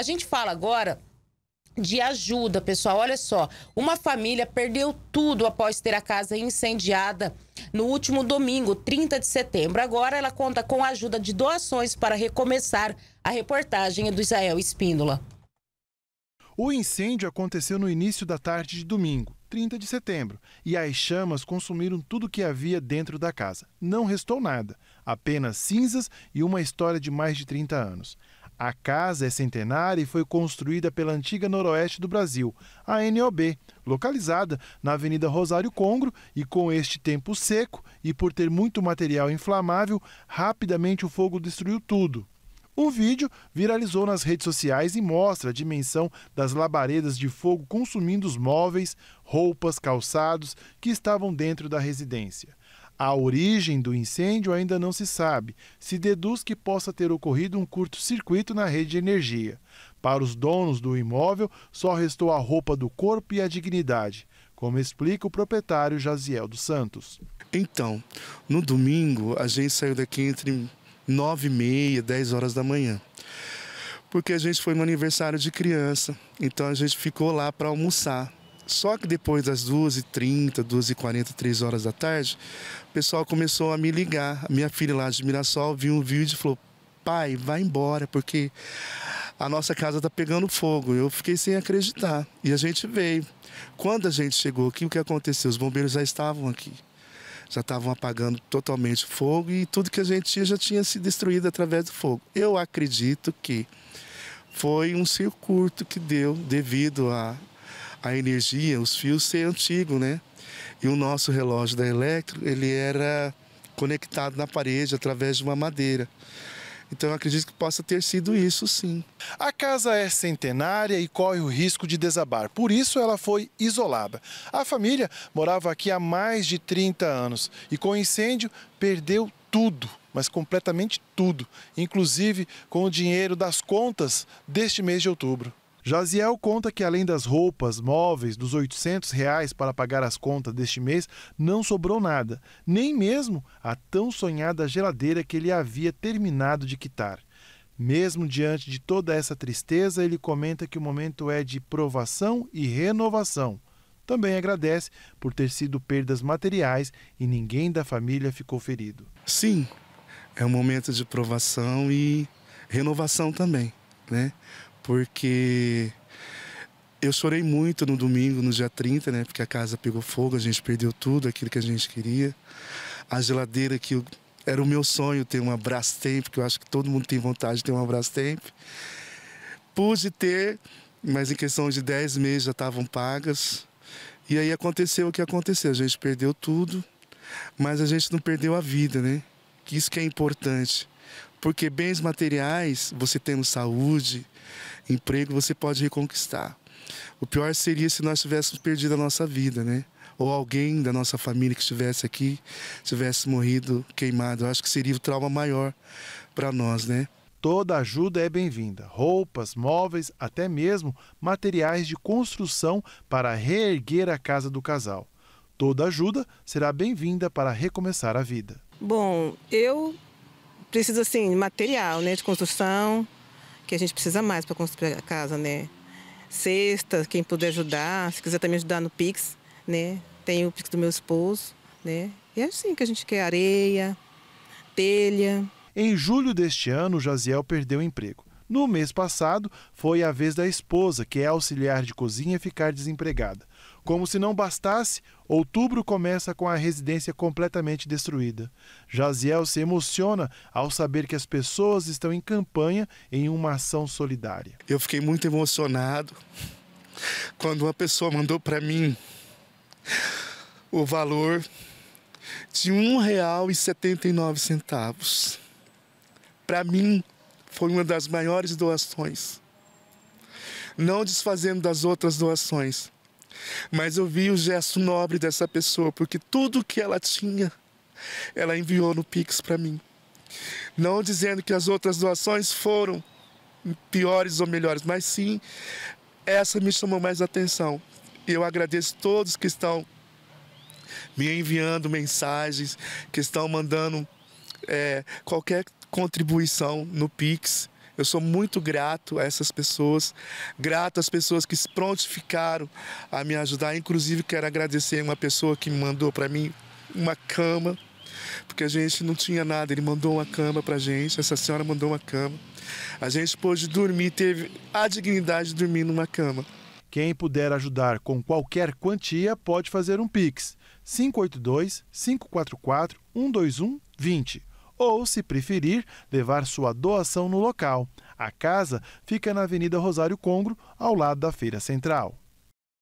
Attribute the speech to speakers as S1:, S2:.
S1: A gente fala agora de ajuda, pessoal. Olha só, uma família perdeu tudo após ter a casa incendiada no último domingo, 30 de setembro. Agora ela conta com a ajuda de doações para recomeçar. A reportagem do Israel Espíndola.
S2: O incêndio aconteceu no início da tarde de domingo, 30 de setembro, e as chamas consumiram tudo que havia dentro da casa. Não restou nada, apenas cinzas e uma história de mais de 30 anos. A casa é centenária e foi construída pela antiga Noroeste do Brasil, a NOB, localizada na Avenida Rosário Congro e com este tempo seco e por ter muito material inflamável, rapidamente o fogo destruiu tudo. O vídeo viralizou nas redes sociais e mostra a dimensão das labaredas de fogo consumindo os móveis, roupas, calçados que estavam dentro da residência. A origem do incêndio ainda não se sabe. Se deduz que possa ter ocorrido um curto-circuito na rede de energia. Para os donos do imóvel, só restou a roupa do corpo e a dignidade, como explica o proprietário Jaziel dos Santos. Então, no domingo, a
S1: gente saiu daqui entre 9 e meia, 10 horas da manhã. Porque a gente foi no aniversário de criança, então a gente ficou lá para almoçar. Só que depois das 2h30, 2h40, 3 horas da tarde, o pessoal começou a me ligar. A minha filha lá de Mirassol viu um vídeo e falou: pai, vai embora, porque a nossa casa está pegando fogo. Eu fiquei sem acreditar. E a gente veio. Quando a gente chegou aqui, o que aconteceu? Os bombeiros já estavam aqui. Já estavam apagando totalmente o fogo e tudo que a gente tinha já tinha se destruído através do fogo. Eu acredito que foi um circuito que deu devido a a energia, os fios ser antigo, né? E o nosso relógio da Electro, ele era conectado na
S2: parede através de uma madeira. Então eu acredito que possa ter sido isso sim. A casa é centenária e corre o risco de desabar, por isso ela foi isolada. A família morava aqui há mais de 30 anos e com o incêndio perdeu tudo, mas completamente tudo, inclusive com o dinheiro das contas deste mês de outubro. Jaziel conta que além das roupas, móveis, dos 800 reais para pagar as contas deste mês, não sobrou nada, nem mesmo a tão sonhada geladeira que ele havia terminado de quitar. Mesmo diante de toda essa tristeza, ele comenta que o momento é de provação e renovação. Também agradece por ter sido perdas materiais e ninguém da família ficou ferido. Sim, é um momento de provação e renovação também, né?
S1: porque eu chorei muito no domingo, no dia 30, né? Porque a casa pegou fogo, a gente perdeu tudo aquilo que a gente queria. A geladeira que eu, era o meu sonho ter uma Brastemp, que eu acho que todo mundo tem vontade de ter uma Brastemp. Pude ter, mas em questão de 10 meses já estavam pagas. E aí aconteceu o que aconteceu, a gente perdeu tudo, mas a gente não perdeu a vida, né? Que isso que é importante. Porque bens materiais, você tendo saúde, emprego, você pode reconquistar. O pior seria se nós tivéssemos perdido a nossa vida, né? Ou alguém da nossa família que estivesse aqui tivesse morrido queimado. Eu acho
S2: que seria o trauma maior para nós, né? Toda ajuda é bem-vinda: roupas, móveis, até mesmo materiais de construção para reerguer a casa do casal. Toda ajuda será bem-vinda para recomeçar a vida. Bom, eu precisa assim, material, né, de construção, que a gente precisa mais para construir a casa, né? Cesta, quem puder ajudar, se quiser também ajudar no Pix, né? Tem o Pix do meu esposo, né? E é assim que a gente quer areia, telha. Em julho deste ano, Jaziel perdeu o emprego. No mês passado, foi a vez da esposa, que é auxiliar de cozinha, ficar desempregada. Como se não bastasse, outubro começa com a residência completamente destruída. Jaziel se emociona ao saber que as pessoas estão em campanha em uma ação solidária. Eu fiquei muito emocionado quando uma pessoa mandou para mim
S1: o valor de um real e setenta e nove centavos. Para mim, foi uma das maiores doações. Não desfazendo das outras doações, mas eu vi o gesto nobre dessa pessoa, porque tudo que ela tinha, ela enviou no Pix para mim. Não dizendo que as outras doações foram piores ou melhores, mas sim essa me chamou mais atenção. Eu agradeço todos que estão me enviando mensagens, que estão mandando é, qualquer contribuição no Pix. Eu sou muito grato a essas pessoas, grato às pessoas que se prontificaram a me ajudar. Inclusive, quero agradecer uma pessoa que me mandou para mim uma cama, porque a gente não tinha nada. Ele mandou uma cama para a gente, essa senhora mandou uma cama. A gente pôde dormir, teve
S2: a dignidade de dormir numa cama. Quem puder ajudar com qualquer quantia pode fazer um Pix 582 544 121 20 ou, se preferir, levar sua doação no local. A casa fica na Avenida Rosário Congro, ao lado da Feira Central.